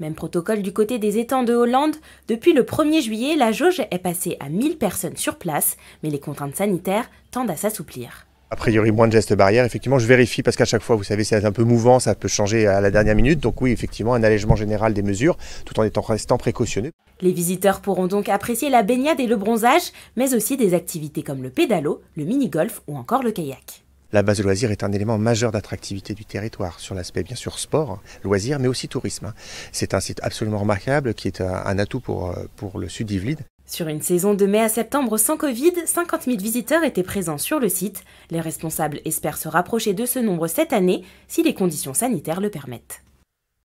Même protocole du côté des étangs de Hollande, depuis le 1er juillet, la jauge est passée à 1000 personnes sur place, mais les contraintes sanitaires tendent à s'assouplir. A priori, moins de gestes barrières. Effectivement, je vérifie parce qu'à chaque fois, vous savez, c'est un peu mouvant, ça peut changer à la dernière minute. Donc oui, effectivement, un allègement général des mesures, tout en étant restant précautionneux. Les visiteurs pourront donc apprécier la baignade et le bronzage, mais aussi des activités comme le pédalo, le mini-golf ou encore le kayak. La base de loisirs est un élément majeur d'attractivité du territoire sur l'aspect bien sûr sport, loisirs, mais aussi tourisme. C'est un site absolument remarquable qui est un atout pour, euh, pour le sud d'Yvelines. Sur une saison de mai à septembre sans Covid, 50 000 visiteurs étaient présents sur le site. Les responsables espèrent se rapprocher de ce nombre cette année si les conditions sanitaires le permettent.